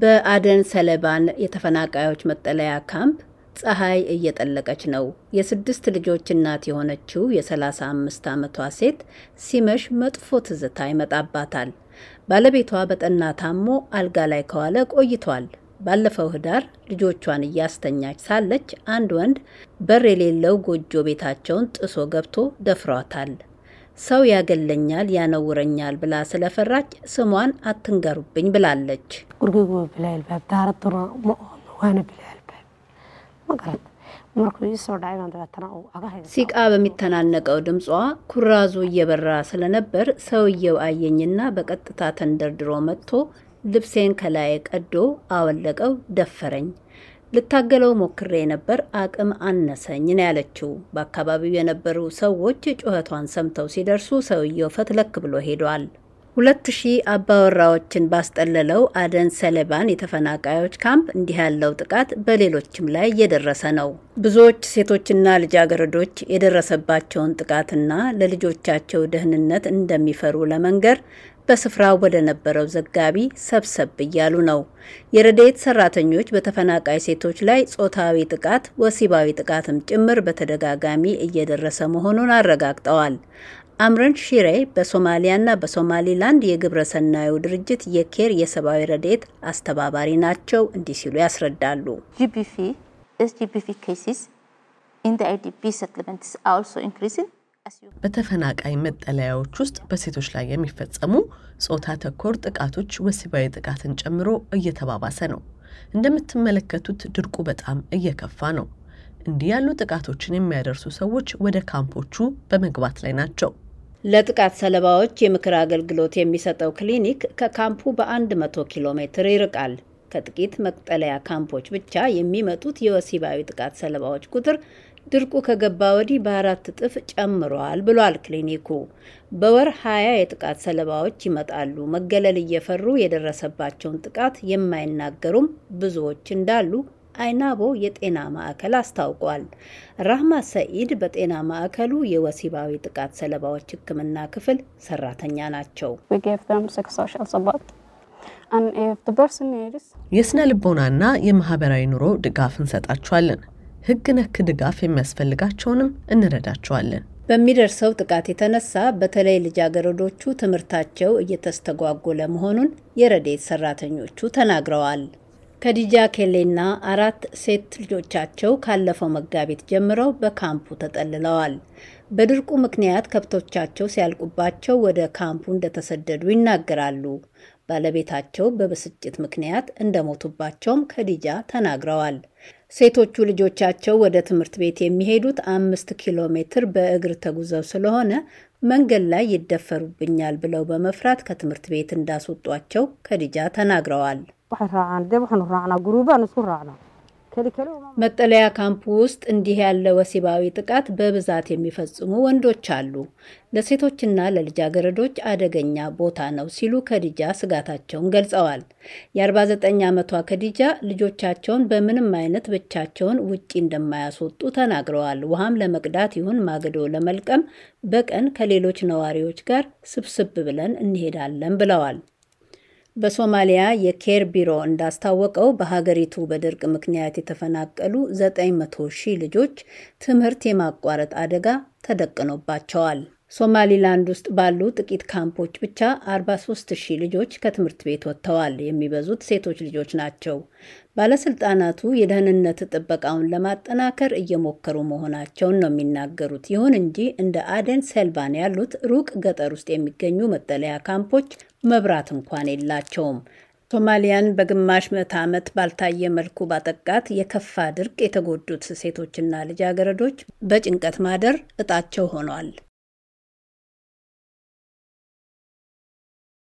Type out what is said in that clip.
በአደን ሰለባን የተፈናቃዮች መጠለያ ካምፕ ፀሐይ እየጠለቀች ነው። የስድስት ልጆች እናት የሆነችው የ35 ዓመቷ ሴት ሲመሽ መጥፎ ትዝታ ይመጣባታል። ባለቤቷ በጠና ታሞ አልጋ ላይ ከዋለ ቆይቷል። ባለፈው ህዳር ልጆቿን እያስተኛች ሳለች አንድ ወንድ በር የሌለው ጎጆ ቤታቸውን ጥሶ ገብቶ ደፍሯታል። ሰው ያገለኛል፣ ያነውረኛል ብላ ስለፈራች ስሟን አትንገሩብኝ ብላለች። ሲቃ በሚተናነቀው ድምጿ ኩራዙ እየበራ ስለነበር ሰውየው አየኝና በቀጥታ ተንደርድሮ መጥቶ ልብሴን ከላይ ቀዶ አወለቀው፣ ደፈረኝ። ልታገለው ሞክሬ ነበር፣ አቅም አነሰኝ ነው ያለችው። በአካባቢው የነበሩ ሰዎች ጩኸቷን ሰምተው ሲደርሱ ሰውየው ፈትለክ ብሎ ሄዷል። ሁለት ሺህ አባወራዎችን ባስጠለለው አደን ሰለባን የተፈናቃዮች ካምፕ እንዲህ ያለው ጥቃት በሌሎችም ላይ እየደረሰ ነው። ብዙዎች ሴቶችና ልጃገረዶች የደረሰባቸውን ጥቃትና ለልጆቻቸው ደህንነት እንደሚፈሩ ለመንገር በስፍራው ወደ ነበረው ዘጋቢ ሰብሰብ እያሉ ነው። የረድኤት ሰራተኞች በተፈናቃይ ሴቶች ላይ ጾታዊ ጥቃት፣ ወሲባዊ ጥቃትም ጭምር በተደጋጋሚ እየደረሰ መሆኑን አረጋግጠዋል። አምረን ሺሬ በሶማሊያና በሶማሊላንድ የግብረ ሰናዩ ድርጅት የኬር የሰብአዊ ረድኤት አስተባባሪ ናቸው። እንዲህ ሲሉ ያስረዳሉ። ጂፒፊ ኤስጂፒቪ ኬሲስ ኢን ዘ አይዲፒ ሰትልመንትስ አልሶ ኢንክሪሲንግ በተፈናቃይ መጠለያዎች ውስጥ በሴቶች ላይ የሚፈጸሙ ጾታ ተኮር ጥቃቶች ወሲባዊ ጥቃትን ጨምሮ እየተባባሰ ነው። እንደምትመለከቱት ድርቁ በጣም እየከፋ ነው። እንዲህ ያሉ ጥቃቶችን የሚያደርሱ ሰዎች ወደ ካምፖቹ በመግባት ላይ ናቸው። ለጥቃት ሰለባዎች የምክር አገልግሎት የሚሰጠው ክሊኒክ ከካምፑ በ100 ኪሎ ሜትር ይርቃል። ከጥቂት መጠለያ ካምፖች ብቻ የሚመጡት የወሲባዊ ጥቃት ሰለባዎች ቁጥር ድርቁ ከገባ ወዲህ በአራት እጥፍ ጨምሯል ብሏል ክሊኒኩ። በወር ሀያ የጥቃት ሰለባዎች ይመጣሉ። መገለል እየፈሩ የደረሰባቸውን ጥቃት የማይናገሩም ብዙዎች እንዳሉ አይናቦ የጤና ማዕከል አስታውቋል። ራህማ ሰኢድ በጤና ማዕከሉ የወሲባዊ ጥቃት ሰለባዎች ሕክምና ክፍል ሰራተኛ ናቸው። የስነ ልቦናና የማህበራዊ ኑሮ ድጋፍ እንሰጣቸዋለን። ህግ ነክ ድጋፍ የሚያስፈልጋቸውንም እንረዳቸዋለን። በሚደርሰው ጥቃት የተነሳ በተለይ ልጃገረዶቹ ትምህርታቸው እየተስተጓጎለ መሆኑን የረዴት ሰራተኞቹ ተናግረዋል። ከዲጃ ኬሌና አራት ሴት ልጆቻቸው ካለፈው መጋቢት ጀምረው በካምፑ ተጠልለዋል። በድርቁ ምክንያት ከብቶቻቸው ሲያልቁባቸው ወደ ካምፑ እንደተሰደዱ ይናገራሉ። ባለቤታቸው በብስጭት ምክንያት እንደሞቱባቸውም ከዲጃ ተናግረዋል። ሴቶቹ ልጆቻቸው ወደ ትምህርት ቤት የሚሄዱት አምስት ኪሎ ሜትር በእግር ተጉዘው ስለሆነ መንገድ ላይ ይደፈሩብኛል ብለው በመፍራት ከትምህርት ቤት እንዳስወጧቸው ከዲጃ ተናግረዋል። መጠለያ ካምፕ ውስጥ እንዲህ ያለ ወሲባዊ ጥቃት በብዛት የሚፈጽሙ ወንዶች አሉ። ለሴቶችና ለልጃገረዶች አደገኛ ቦታ ነው ሲሉ ከዲጃ ስጋታቸውን ገልጸዋል። የ49 ዓመቷ ከዲጃ ልጆቻቸውን በምንም አይነት ብቻቸውን ውጪ እንደማያስወጡ ተናግረዋል። ውሃም ለመቅዳት ይሁን ማገዶ ለመልቀም በቀን ከሌሎች ነዋሪዎች ጋር ስብስብ ብለን እንሄዳለን ብለዋል። በሶማሊያ የኬር ቢሮ እንዳስታወቀው በሀገሪቱ በድርቅ ምክንያት የተፈናቀሉ 900 ሺህ ልጆች ትምህርት የማቋረጥ አደጋ ተደቅኖባቸዋል። ሶማሊላንድ ውስጥ ባሉ ጥቂት ካምፖች ብቻ 43 ሺህ ልጆች ከትምህርት ቤት ወጥተዋል። የሚበዙት ሴቶች ልጆች ናቸው። ባለስልጣናቱ የደህንነት ጥበቃውን ለማጠናከር እየሞከሩ መሆናቸውን ነው የሚናገሩት። ይሁን እንጂ እንደ አደን ሴልቫን ያሉት ሩቅ ገጠር ውስጥ የሚገኙ መጠለያ ካምፖች መብራት እንኳን የላቸውም። ሶማሊያን በግማሽ ምዕተ ዓመት ባልታየ መልኩ ባጠቃት የከፋ ድርቅ የተጎዱት ሴቶችና ልጃገረዶች በጭንቀት ማደር እጣቸው ሆኗል።